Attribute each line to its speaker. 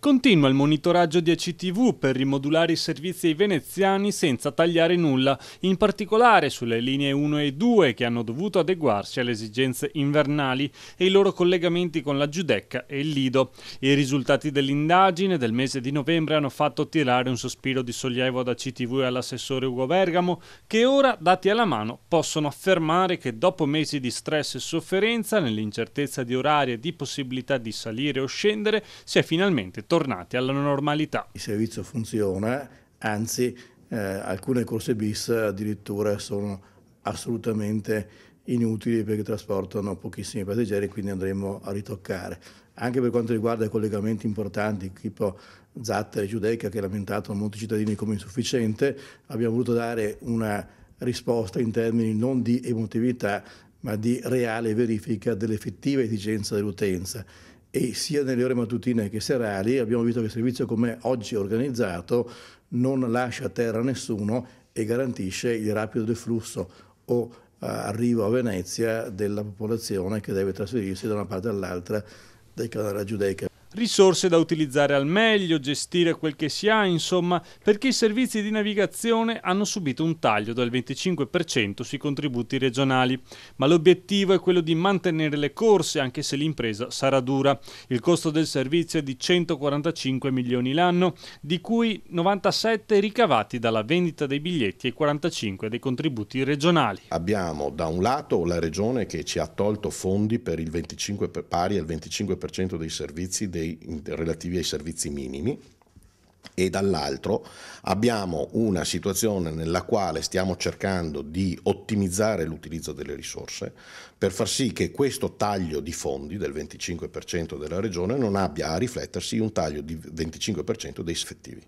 Speaker 1: Continua il monitoraggio di ACTV per rimodulare i servizi ai veneziani senza tagliare nulla, in particolare sulle linee 1 e 2 che hanno dovuto adeguarsi alle esigenze invernali e i loro collegamenti con la Giudecca e il Lido. I risultati dell'indagine del mese di novembre hanno fatto tirare un sospiro di sollievo ad ACTV e all'assessore Ugo Bergamo che ora, dati alla mano, possono affermare che dopo mesi di stress e sofferenza, nell'incertezza di orari e di possibilità di salire o scendere, si è
Speaker 2: finalmente tornati alla normalità. Il servizio funziona, anzi eh, alcune corse bis addirittura sono assolutamente inutili perché trasportano pochissimi passeggeri, quindi andremo a ritoccare. Anche per quanto riguarda i collegamenti importanti, tipo Zatta e Giudeca, che lamentavano molti cittadini come insufficiente, abbiamo voluto dare una risposta in termini non di emotività, ma di reale verifica dell'effettiva esigenza dell'utenza e sia nelle ore mattutine che serali abbiamo visto che il servizio come oggi organizzato non lascia a terra nessuno e garantisce il rapido deflusso o eh, arrivo a Venezia della popolazione che deve trasferirsi da una parte all'altra dai canali giudeica risorse da
Speaker 1: utilizzare al meglio, gestire quel che si ha, insomma, perché i servizi di navigazione hanno subito un taglio del 25% sui contributi regionali, ma l'obiettivo è quello di mantenere le corse anche se l'impresa sarà dura. Il costo del servizio è di 145 milioni l'anno, di cui 97 ricavati dalla vendita dei biglietti e 45 dei contributi regionali.
Speaker 3: Abbiamo da un lato la regione che ci ha tolto fondi per il 25, pari al 25% dei servizi dei, relativi ai servizi minimi e dall'altro abbiamo una situazione nella quale stiamo cercando di ottimizzare l'utilizzo delle risorse per far sì che questo taglio di fondi del 25% della regione non abbia a riflettersi un taglio di 25% dei effettivi.